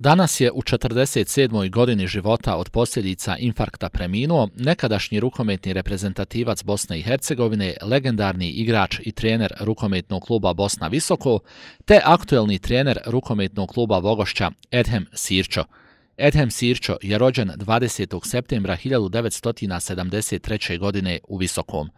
Danas je u 47. godini života od posljedica infarkta preminuo nekadašnji rukometni reprezentativac Bosne i Hercegovine, legendarni igrač i trener rukometnog kluba Bosna Visoko, te aktuelni trener rukometnog kluba Vogošća Edhem Sirčo. Edhem Sirčo je rođen 20. septembra 1973. godine u Visokom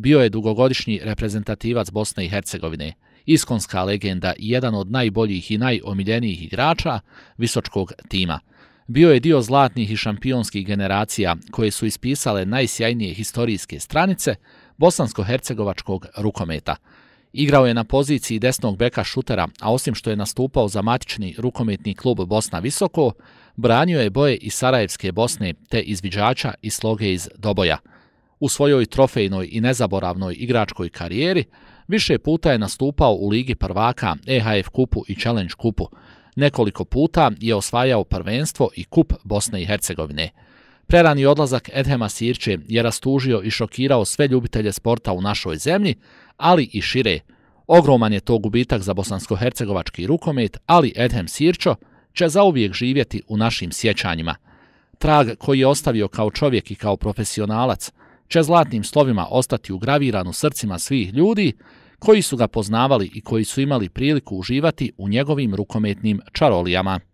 bio je dugogodišnji reprezentativac Bosne i Hercegovine, iskonska legenda i jedan od najboljih i najomiljenijih igrača visočkog tima. Bio je dio zlatnih i šampionskih generacija koje su ispisale najsjajnije historijske stranice bosansko-hercegovačkog rukometa. Igrao je na poziciji desnog beka šutera, a osim što je nastupao za matični rukometni klub Bosna Visoko, branio je boje iz Sarajevske Bosne te izviđača i sloge iz Doboja – U svojoj trofejnoj i nezaboravnoj igračkoj karijeri više puta je nastupao u Ligi prvaka, EHF kupu i Challenge kupu. Nekoliko puta je osvajao prvenstvo i kup Bosne i Hercegovine. Prerani odlazak Edhema Sirče je rastužio i šokirao sve ljubitelje sporta u našoj zemlji, ali i šire. Ogroman je to gubitak za bosansko-hercegovački rukomet, ali Edhem Sirčo će zauvijek živjeti u našim sjećanjima. Trag koji je ostavio kao čovjek i kao profesionalac – će zlatnim slovima ostati ugraviran u srcima svih ljudi koji su ga poznavali i koji su imali priliku uživati u njegovim rukometnim čarolijama.